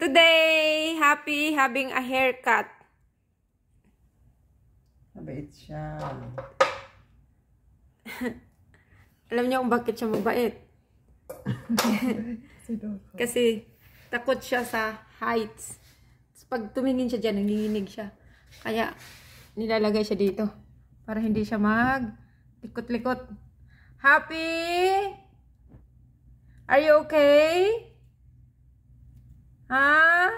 Today, happy having a haircut. Mabait siya. Alam niyo kung bakit siya mabait. Kasi takot siya sa heights. Tapos pag tumingin siya dyan, nanginginig siya. Kaya nilalagay siya dito para hindi siya mag likot-likot. Happy? Are you okay? Huh? Ah.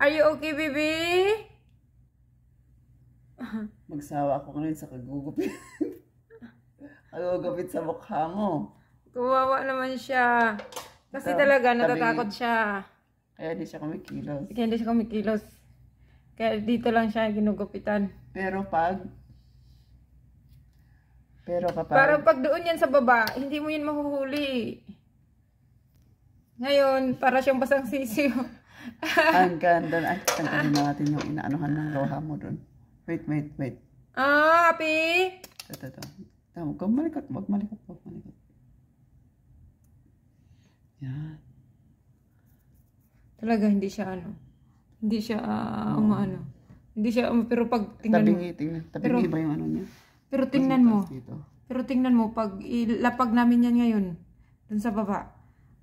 Are you okay, baby? Magsawa ako ngayon sa kagugupit. kagugupit sa mukha mo. Kawawa naman siya. Kasi Ito, talaga natatakot siya. Kaya hindi siya kumikilos. Kaya hindi siya kumikilos. Kaya dito lang siya ginugupitan. Pero pag Pero kapag Parang pag doon yan sa baba, hindi mo yan mahuhuli. Ngayon, para siyang basang sisiyo. ang ganda. Ay, tanggalin natin yung inaanuhan ng loha mo dun. Wait, wait, wait. Ah, api! Ito, ito. Tama, huwag malikot, huwag malikot, huwag malikot. Yan. Talaga, hindi siya ano. Hindi siya, uh, oh. umaano. Hindi siya, um, pero pag tingnan tabingi, Tingnan, tabingi pero, ba yung ano niya? Pero tingnan mo. Dito. Pero tingnan mo, pag ilapag namin yan ngayon, dun sa baba,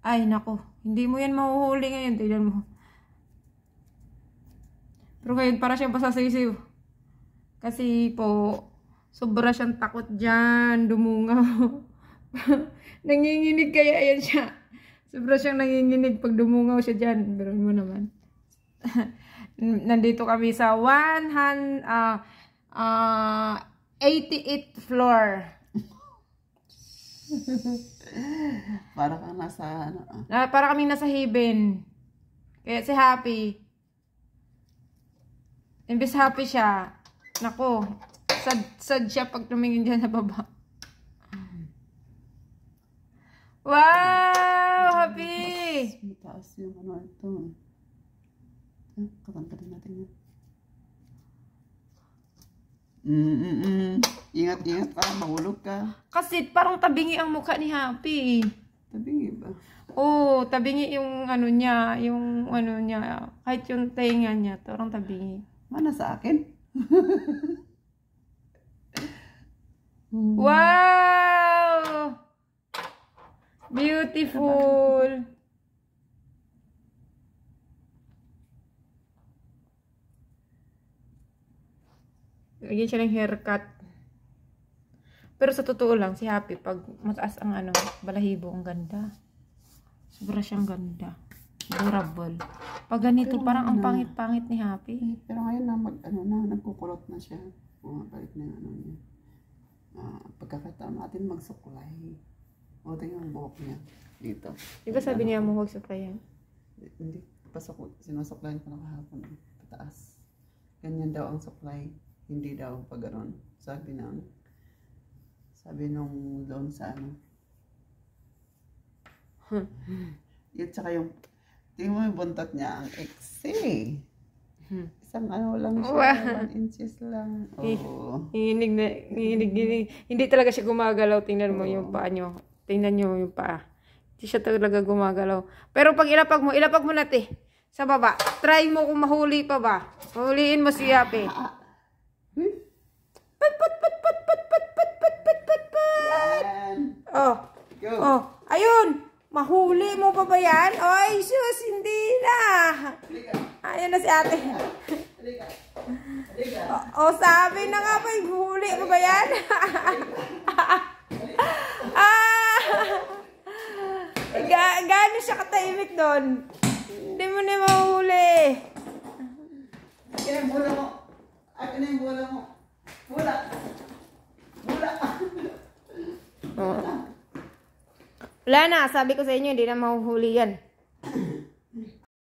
ay, nako. Hindi mo yan mahuhuli ngayon. Tignan mo. Pero ngayon, para siya basta sisiw. Kasi po, sobra siyang takot dyan. Dumungaw. nanginginig kaya ayan siya. Sobra siyang nanginginig pag dumungaw siya dyan. Pero mo naman. Nandito kami sa 100, uh, uh, 88 floor. para kang nasa ano. Ah, para kaming nasa heaven. Kaya si Happy. Imbis happy siya. Nako, sad, sad siya pag tumingin dyan sa baba. Wow! Happy! Mataas yung ano ito. Ah, katanggalin natin yun. Mm-mm. Ingat-ingat ka, mahulog ka. Kasi parang tabingi ang mukha ni Happy. Tabingi ba? Oo, oh, tabingi yung ano niya, yung ano niya, kahit yung tainga niya, parang tabingi. Mana sa akin? wow! Beautiful! Lagyan siya ng haircut. Pero sa totoo lang, si Happy, pag mataas ang ano, balahibo, ang ganda. Sobra siyang ganda. Durable. Pag ganito, pero parang ano, ang pangit-pangit ni Happy. Eh, pero ngayon na, mag, ano, na nagkukulot na siya. Bumabalik na yung ano niya. Uh, pagkakataon natin magsuklay. O, tingnan yung buhok niya. Dito. Di ba sabi ano niya mo huwag suklayan? Hindi. Pasok, sinusuklayan ko na kahapon. Pataas. Ganyan daw ang suklay. Hindi daw pa ganun. Sabi ng, sabi nung doon sa ano. Hmm. Yun, tsaka yung, tingin mo yung buntot niya, ang exe. Hmm. Isang ano lang siya, wow. one inches lang. Oh. Hinig na, hinig, hinig. Hindi talaga siya gumagalaw. Tingnan mo Oo. yung paa nyo. Tingnan niyo yung paa. Hindi siya talaga gumagalaw. Pero pag ilapag mo, ilapag mo natin. Sa baba. Try mo kung mahuli pa ba. Huliin mo si Yape. Oh. Go. Oh. Ayun. Mahuli mo pa ba yan? Oy, sus, hindi na. Ayan na si ate. Halika. O, o, sabi na nga ba, huli mo ba yan? ah, ga gaano siya katahimik doon? Hindi mo na mahuli. Akin na yung bola mo. Akin na yung bola mo. Bola. Bola. Bola. Oh. Lana, sabi ko sa inyo, hindi na mahuhuli yan.